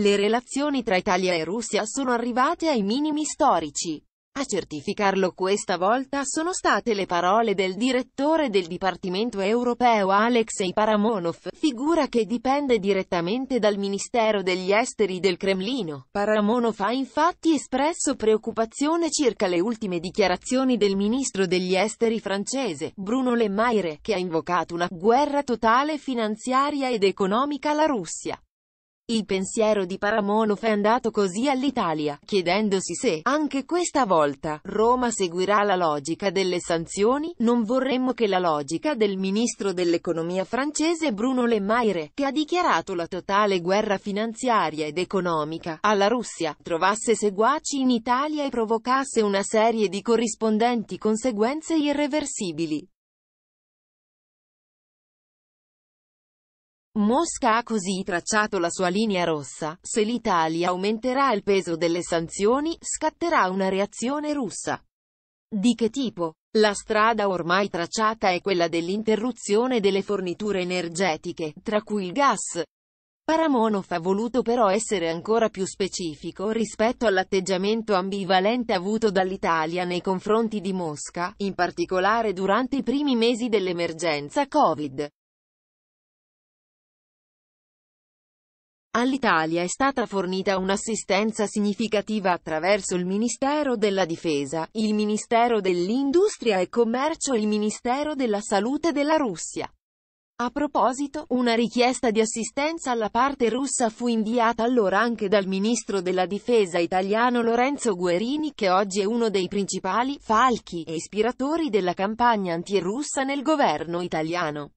Le relazioni tra Italia e Russia sono arrivate ai minimi storici. A certificarlo questa volta sono state le parole del direttore del Dipartimento europeo Alexei Paramonov, figura che dipende direttamente dal Ministero degli Esteri del Cremlino. Paramonov ha infatti espresso preoccupazione circa le ultime dichiarazioni del ministro degli Esteri francese, Bruno Le Maire, che ha invocato una guerra totale finanziaria ed economica alla Russia. Il pensiero di Paramonov è andato così all'Italia, chiedendosi se, anche questa volta, Roma seguirà la logica delle sanzioni, non vorremmo che la logica del ministro dell'economia francese Bruno Le Maire, che ha dichiarato la totale guerra finanziaria ed economica, alla Russia, trovasse seguaci in Italia e provocasse una serie di corrispondenti conseguenze irreversibili. Mosca ha così tracciato la sua linea rossa, se l'Italia aumenterà il peso delle sanzioni, scatterà una reazione russa. Di che tipo? La strada ormai tracciata è quella dell'interruzione delle forniture energetiche, tra cui il gas. Paramonov ha voluto però essere ancora più specifico rispetto all'atteggiamento ambivalente avuto dall'Italia nei confronti di Mosca, in particolare durante i primi mesi dell'emergenza Covid. All'Italia è stata fornita un'assistenza significativa attraverso il Ministero della Difesa, il Ministero dell'Industria e Commercio e il Ministero della Salute della Russia. A proposito, una richiesta di assistenza alla parte russa fu inviata allora anche dal ministro della difesa italiano Lorenzo Guerini che oggi è uno dei principali falchi e ispiratori della campagna antirussa nel governo italiano.